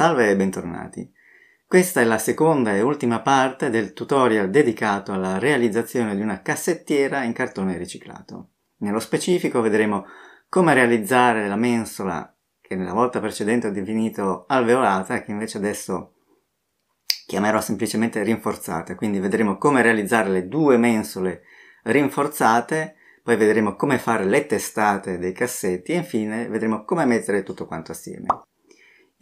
Salve e bentornati. Questa è la seconda e ultima parte del tutorial dedicato alla realizzazione di una cassettiera in cartone riciclato. Nello specifico vedremo come realizzare la mensola che nella volta precedente ho definito alveolata che invece adesso chiamerò semplicemente rinforzata. Quindi vedremo come realizzare le due mensole rinforzate poi vedremo come fare le testate dei cassetti e infine vedremo come mettere tutto quanto assieme.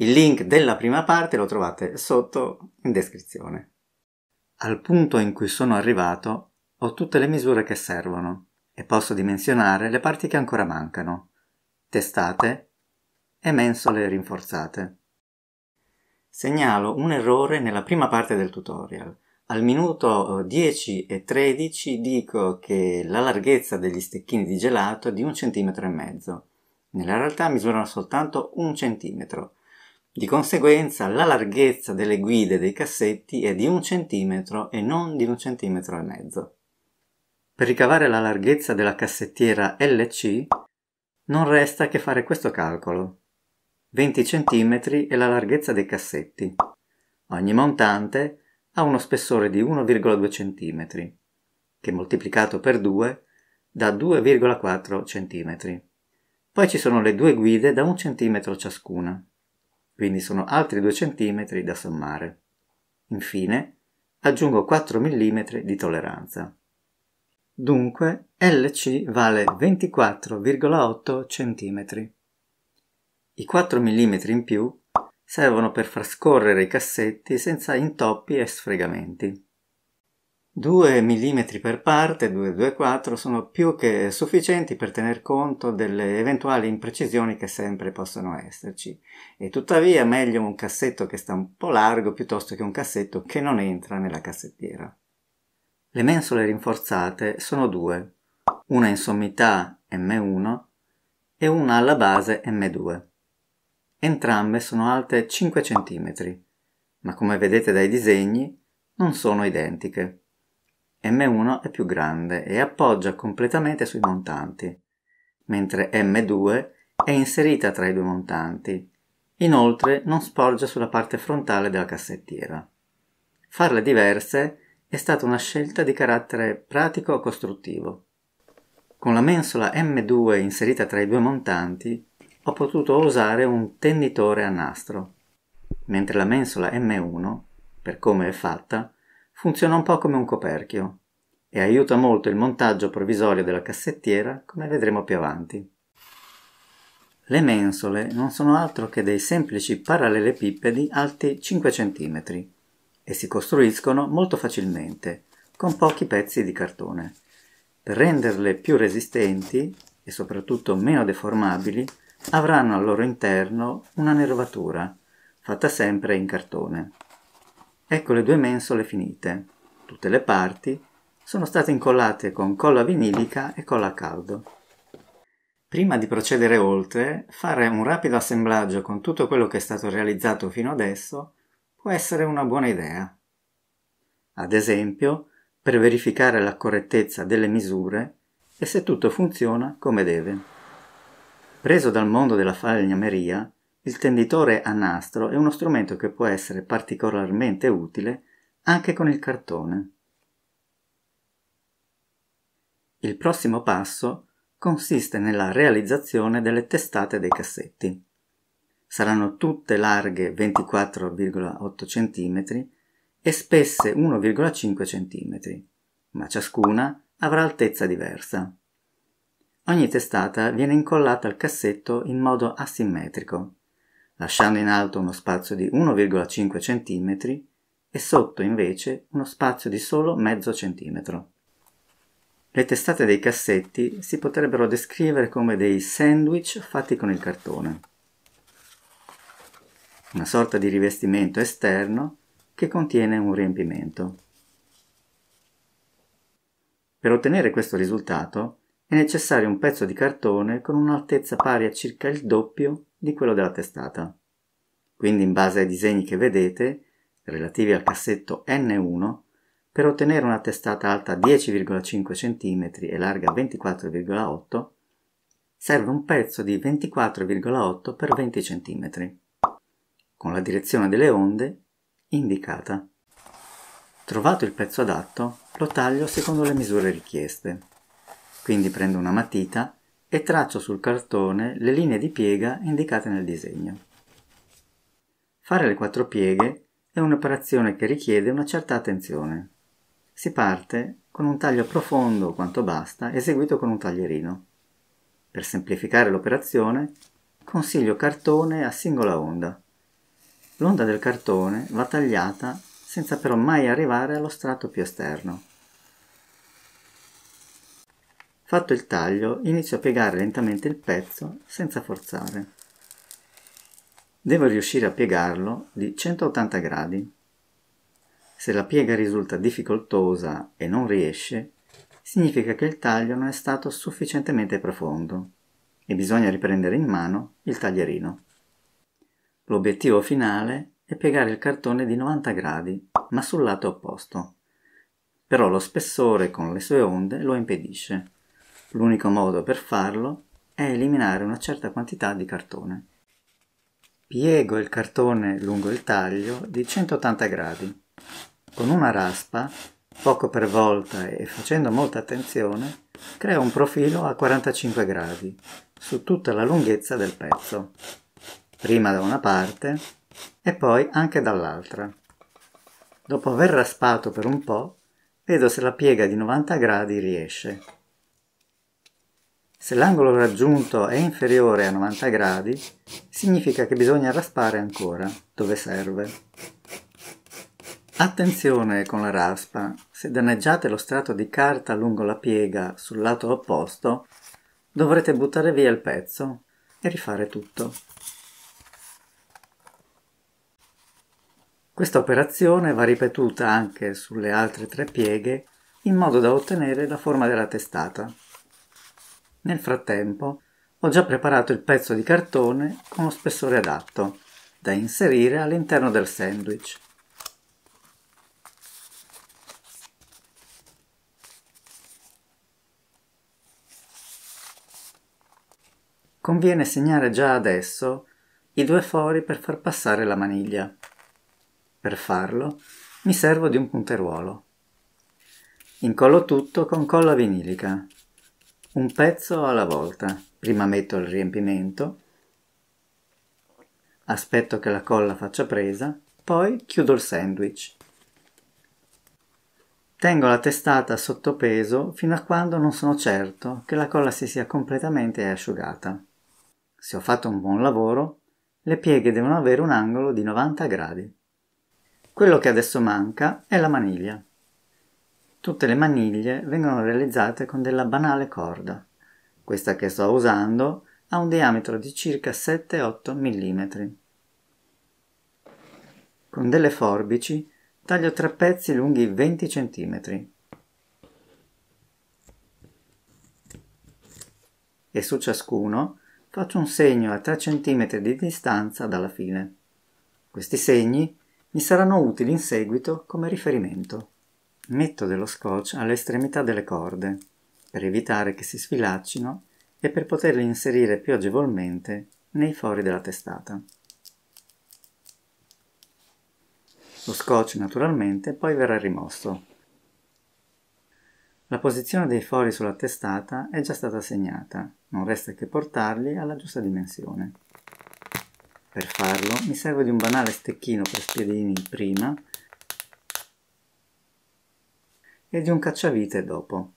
Il link della prima parte lo trovate sotto in descrizione. Al punto in cui sono arrivato ho tutte le misure che servono e posso dimensionare le parti che ancora mancano, testate e mensole rinforzate. Segnalo un errore nella prima parte del tutorial. Al minuto 10 eh, e 13 dico che la larghezza degli stecchini di gelato è di un centimetro e mezzo. Nella realtà misurano soltanto un centimetro di conseguenza la larghezza delle guide dei cassetti è di un centimetro e non di un centimetro e mezzo. Per ricavare la larghezza della cassettiera LC non resta che fare questo calcolo. 20 cm è la larghezza dei cassetti. Ogni montante ha uno spessore di 1,2 cm, che moltiplicato per 2 dà 2,4 cm. Poi ci sono le due guide da 1 cm ciascuna quindi sono altri 2 cm da sommare. Infine, aggiungo 4 mm di tolleranza. Dunque, LC vale 24,8 cm. I 4 mm in più servono per far scorrere i cassetti senza intoppi e sfregamenti. 2 mm per parte, 224, sono più che sufficienti per tener conto delle eventuali imprecisioni che sempre possono esserci. E tuttavia è meglio un cassetto che sta un po' largo piuttosto che un cassetto che non entra nella cassettiera. Le mensole rinforzate sono due, una in sommità M1 e una alla base M2. Entrambe sono alte 5 cm, ma come vedete dai disegni non sono identiche. M1 è più grande e appoggia completamente sui montanti, mentre M2 è inserita tra i due montanti. Inoltre non sporge sulla parte frontale della cassettiera. Farle diverse è stata una scelta di carattere pratico-costruttivo. Con la mensola M2 inserita tra i due montanti ho potuto usare un tenditore a nastro, mentre la mensola M1, per come è fatta, funziona un po' come un coperchio e aiuta molto il montaggio provvisorio della cassettiera, come vedremo più avanti. Le mensole non sono altro che dei semplici parallelepipedi alti 5 cm e si costruiscono molto facilmente, con pochi pezzi di cartone. Per renderle più resistenti e soprattutto meno deformabili, avranno al loro interno una nervatura, fatta sempre in cartone. Ecco le due mensole finite. Tutte le parti sono state incollate con colla vinilica e colla a caldo. Prima di procedere oltre, fare un rapido assemblaggio con tutto quello che è stato realizzato fino adesso può essere una buona idea. Ad esempio, per verificare la correttezza delle misure e se tutto funziona come deve. Preso dal mondo della falegnameria, il tenditore a nastro è uno strumento che può essere particolarmente utile anche con il cartone. Il prossimo passo consiste nella realizzazione delle testate dei cassetti. Saranno tutte larghe 24,8 cm e spesse 1,5 cm, ma ciascuna avrà altezza diversa. Ogni testata viene incollata al cassetto in modo asimmetrico lasciando in alto uno spazio di 1,5 cm e sotto invece uno spazio di solo mezzo centimetro. Le testate dei cassetti si potrebbero descrivere come dei sandwich fatti con il cartone, una sorta di rivestimento esterno che contiene un riempimento. Per ottenere questo risultato è necessario un pezzo di cartone con un'altezza pari a circa il doppio di quello della testata. Quindi in base ai disegni che vedete, relativi al cassetto N1, per ottenere una testata alta 10,5 cm e larga 24,8 serve un pezzo di 24,8 x 20 cm, con la direzione delle onde indicata. Trovato il pezzo adatto, lo taglio secondo le misure richieste. Quindi prendo una matita e traccio sul cartone le linee di piega indicate nel disegno. Fare le quattro pieghe è un'operazione che richiede una certa attenzione. Si parte con un taglio profondo quanto basta eseguito con un taglierino. Per semplificare l'operazione consiglio cartone a singola onda. L'onda del cartone va tagliata senza però mai arrivare allo strato più esterno. Fatto il taglio, inizio a piegare lentamente il pezzo senza forzare. Devo riuscire a piegarlo di 180 gradi. Se la piega risulta difficoltosa e non riesce, significa che il taglio non è stato sufficientemente profondo e bisogna riprendere in mano il taglierino. L'obiettivo finale è piegare il cartone di 90 gradi, ma sul lato opposto. Però lo spessore con le sue onde lo impedisce. L'unico modo per farlo è eliminare una certa quantità di cartone. Piego il cartone lungo il taglio di 180 gradi. Con una raspa, poco per volta e facendo molta attenzione, creo un profilo a 45 gradi su tutta la lunghezza del pezzo, prima da una parte e poi anche dall'altra. Dopo aver raspato per un po', vedo se la piega di 90 gradi riesce se l'angolo raggiunto è inferiore a 90 gradi, significa che bisogna raspare ancora, dove serve. Attenzione con la raspa, se danneggiate lo strato di carta lungo la piega sul lato opposto, dovrete buttare via il pezzo e rifare tutto. Questa operazione va ripetuta anche sulle altre tre pieghe in modo da ottenere la forma della testata. Nel frattempo ho già preparato il pezzo di cartone con lo spessore adatto da inserire all'interno del sandwich. Conviene segnare già adesso i due fori per far passare la maniglia. Per farlo mi servo di un punteruolo. Incollo tutto con colla vinilica un pezzo alla volta. Prima metto il riempimento, aspetto che la colla faccia presa, poi chiudo il sandwich. Tengo la testata sotto peso fino a quando non sono certo che la colla si sia completamente asciugata. Se ho fatto un buon lavoro, le pieghe devono avere un angolo di 90 gradi. Quello che adesso manca è la maniglia. Tutte le maniglie vengono realizzate con della banale corda. Questa che sto usando ha un diametro di circa 7-8 mm. Con delle forbici taglio tre pezzi lunghi 20 cm. E su ciascuno faccio un segno a 3 cm di distanza dalla fine. Questi segni mi saranno utili in seguito come riferimento. Metto dello scotch alle estremità delle corde per evitare che si sfilaccino e per poterli inserire più agevolmente nei fori della testata. Lo scotch naturalmente poi verrà rimosso. La posizione dei fori sulla testata è già stata segnata, non resta che portarli alla giusta dimensione. Per farlo mi serve di un banale stecchino per spiedini prima e di un cacciavite dopo.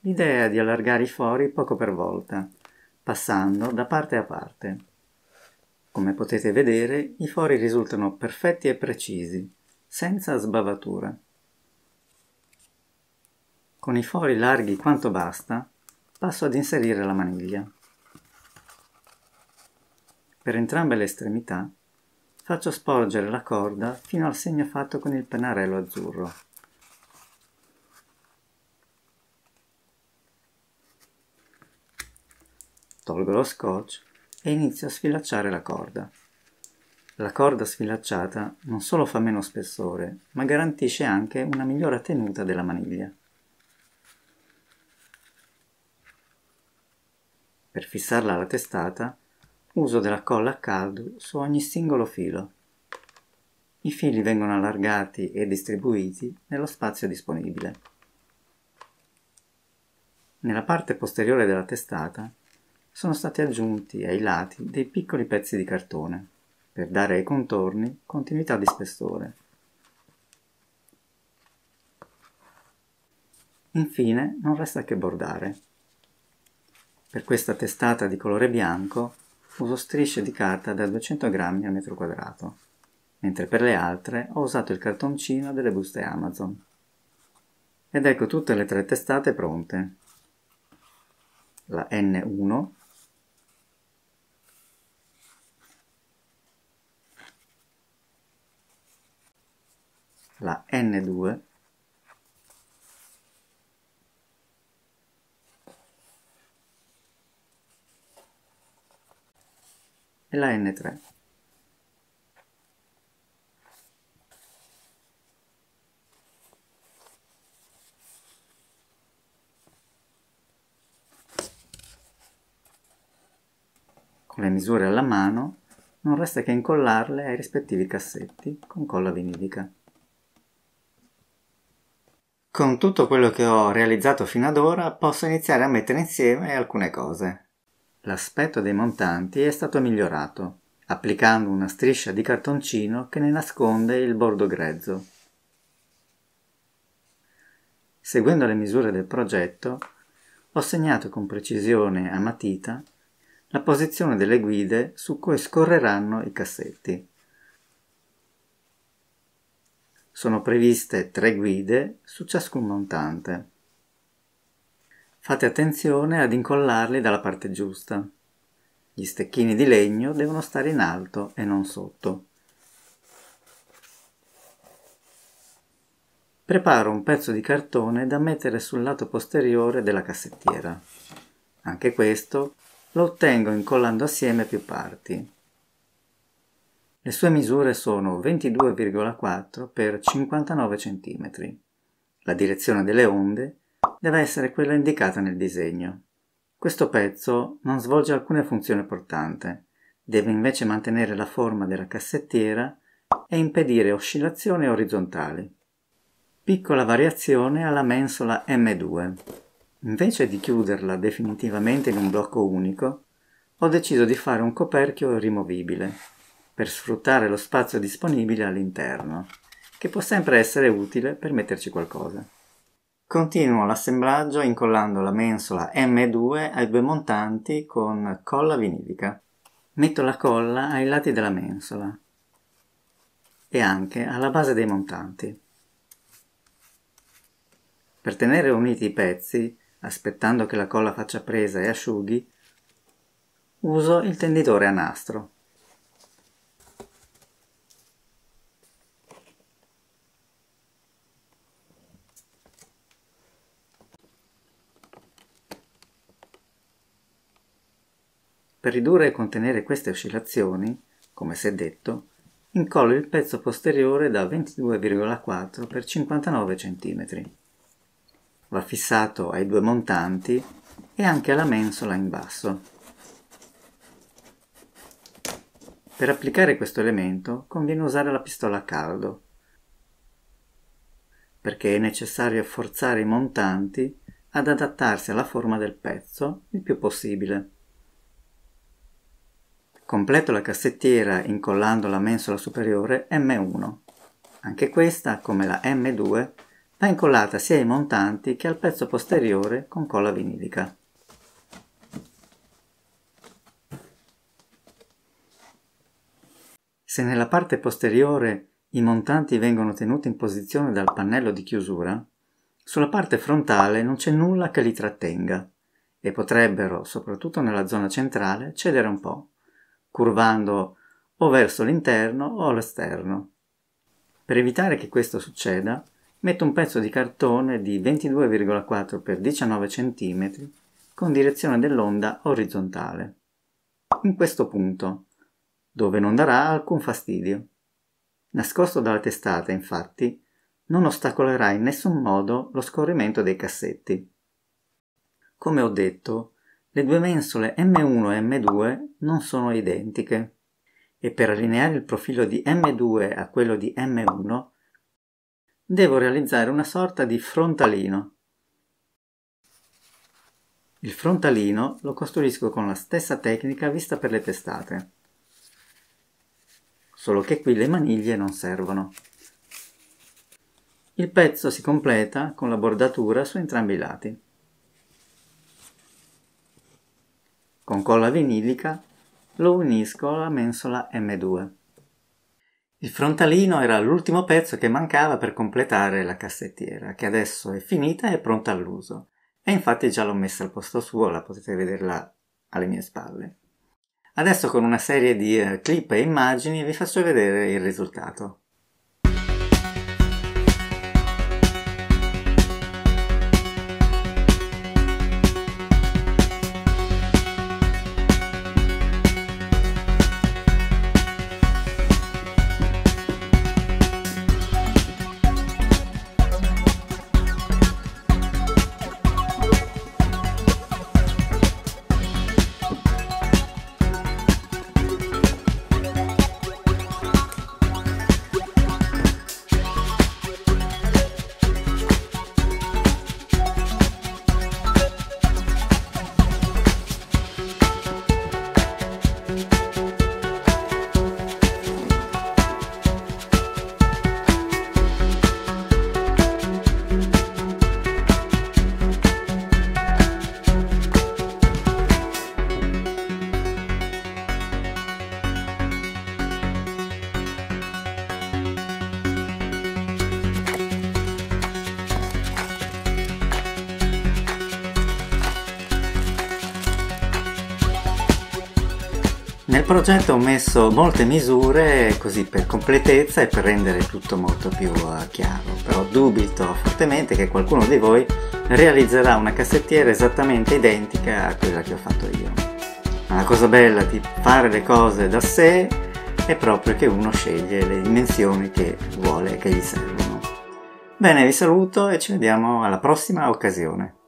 L'idea di allargare i fori poco per volta, passando da parte a parte. Come potete vedere, i fori risultano perfetti e precisi, senza sbavatura. Con i fori larghi quanto basta, passo ad inserire la maniglia. Per entrambe le estremità faccio sporgere la corda fino al segno fatto con il pennarello azzurro. Tolgo lo scotch e inizio a sfilacciare la corda. La corda sfilacciata non solo fa meno spessore, ma garantisce anche una migliore tenuta della maniglia. Per fissarla alla testata uso della colla a caldo su ogni singolo filo. I fili vengono allargati e distribuiti nello spazio disponibile. Nella parte posteriore della testata sono stati aggiunti ai lati dei piccoli pezzi di cartone per dare ai contorni continuità di spessore. Infine non resta che bordare. Per questa testata di colore bianco uso strisce di carta da 200 grammi al metro quadrato, mentre per le altre ho usato il cartoncino delle buste Amazon. Ed ecco tutte le tre testate pronte. La N1, la N2 e la N3. Con le misure alla mano non resta che incollarle ai rispettivi cassetti con colla vinilica con tutto quello che ho realizzato fino ad ora posso iniziare a mettere insieme alcune cose. L'aspetto dei montanti è stato migliorato, applicando una striscia di cartoncino che ne nasconde il bordo grezzo. Seguendo le misure del progetto, ho segnato con precisione a matita la posizione delle guide su cui scorreranno i cassetti. Sono previste tre guide su ciascun montante. Fate attenzione ad incollarli dalla parte giusta. Gli stecchini di legno devono stare in alto e non sotto. Preparo un pezzo di cartone da mettere sul lato posteriore della cassettiera. Anche questo lo ottengo incollando assieme più parti. Le sue misure sono 22,4 x 59 cm. La direzione delle onde deve essere quella indicata nel disegno. Questo pezzo non svolge alcuna funzione portante, deve invece mantenere la forma della cassettiera e impedire oscillazioni orizzontali. Piccola variazione alla mensola M2. Invece di chiuderla definitivamente in un blocco unico, ho deciso di fare un coperchio rimovibile per sfruttare lo spazio disponibile all'interno, che può sempre essere utile per metterci qualcosa. Continuo l'assemblaggio incollando la mensola M2 ai due montanti con colla vinilica. Metto la colla ai lati della mensola e anche alla base dei montanti. Per tenere uniti i pezzi, aspettando che la colla faccia presa e asciughi, uso il tenditore a nastro. Per ridurre e contenere queste oscillazioni, come si è detto, incollo il pezzo posteriore da 22,4 x 59 cm. Va fissato ai due montanti e anche alla mensola in basso. Per applicare questo elemento conviene usare la pistola a caldo, perché è necessario forzare i montanti ad adattarsi alla forma del pezzo il più possibile. Completo la cassettiera incollando la mensola superiore M1. Anche questa, come la M2, va incollata sia ai montanti che al pezzo posteriore con colla vinilica. Se nella parte posteriore i montanti vengono tenuti in posizione dal pannello di chiusura, sulla parte frontale non c'è nulla che li trattenga e potrebbero, soprattutto nella zona centrale, cedere un po' curvando o verso l'interno o all'esterno. Per evitare che questo succeda, metto un pezzo di cartone di 22,4 x 19 cm con direzione dell'onda orizzontale, in questo punto, dove non darà alcun fastidio. Nascosto dalla testata, infatti, non ostacolerà in nessun modo lo scorrimento dei cassetti. Come ho detto, le due mensole M1 e M2 non sono identiche e per allineare il profilo di M2 a quello di M1 devo realizzare una sorta di frontalino. Il frontalino lo costruisco con la stessa tecnica vista per le testate, solo che qui le maniglie non servono. Il pezzo si completa con la bordatura su entrambi i lati. con colla vinilica lo unisco alla mensola M2. Il frontalino era l'ultimo pezzo che mancava per completare la cassettiera, che adesso è finita e pronta all'uso. E infatti già l'ho messa al posto suo, la potete vederla alle mie spalle. Adesso con una serie di eh, clip e immagini vi faccio vedere il risultato. Nel progetto ho messo molte misure così per completezza e per rendere tutto molto più eh, chiaro, però dubito fortemente che qualcuno di voi realizzerà una cassettiera esattamente identica a quella che ho fatto io. Ma la cosa bella di fare le cose da sé è proprio che uno sceglie le dimensioni che vuole e che gli servono. Bene, vi saluto e ci vediamo alla prossima occasione.